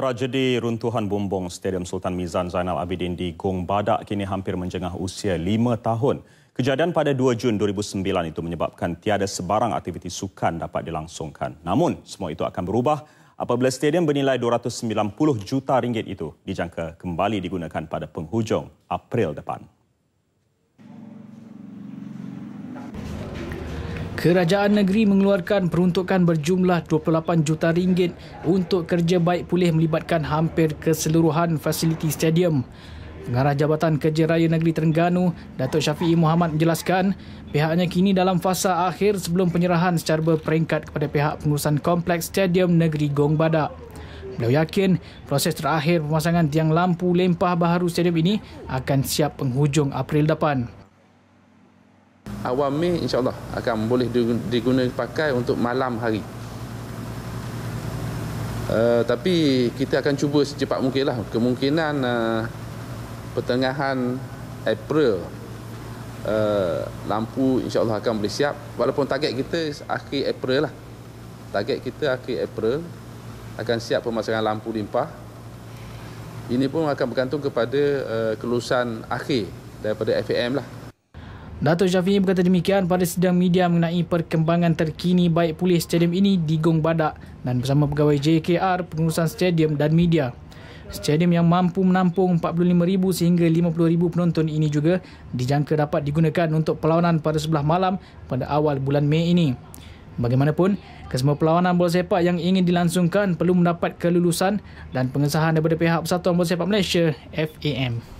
Tragedi runtuhan bumbung Stadium Sultan Mizan Zainal Abidin di Gong Badak kini hampir menjengah usia 5 tahun. Kejadian pada 2 Jun 2009 itu menyebabkan tiada sebarang aktiviti sukan dapat dilangsungkan. Namun, semua itu akan berubah apabila stadium bernilai 290 juta ringgit itu dijangka kembali digunakan pada penghujung April depan. Kerajaan negeri mengeluarkan peruntukan berjumlah 28 juta ringgit untuk kerja baik pulih melibatkan hampir keseluruhan fasiliti stadium. Pengarah Jabatan Kerja Raya Negeri Terengganu, Datuk Syafiee Muhammad menjelaskan, pihaknya kini dalam fasa akhir sebelum penyerahan secara berperingkat kepada pihak pengurusan kompleks stadium Negeri Gong Badak. Beliau yakin proses terakhir pemasangan tiang lampu lempah baharu stadium ini akan siap penghujung April depan awal Mei insyaAllah akan boleh digunakan pakai untuk malam hari. Uh, tapi kita akan cuba secepat mungkin lah. Kemungkinan uh, pertengahan April uh, lampu insyaAllah akan boleh siap. Walaupun target kita akhir April lah. Target kita akhir April akan siap pemasangan lampu limpah. Ini pun akan bergantung kepada uh, kelulusan akhir daripada FAM lah. Dato' Syafiq berkata demikian pada sidang media mengenai perkembangan terkini baik pulih stadium ini di Gong Badak dan bersama pegawai JKR, pengurusan stadium dan media. Stadium yang mampu menampung 45,000 sehingga 50,000 penonton ini juga dijangka dapat digunakan untuk perlawanan pada sebelah malam pada awal bulan Mei ini. Bagaimanapun, kesemua perlawanan bola sepak yang ingin dilangsungkan perlu mendapat kelulusan dan pengesahan daripada pihak Persatuan Bola Sepak Malaysia, FAM.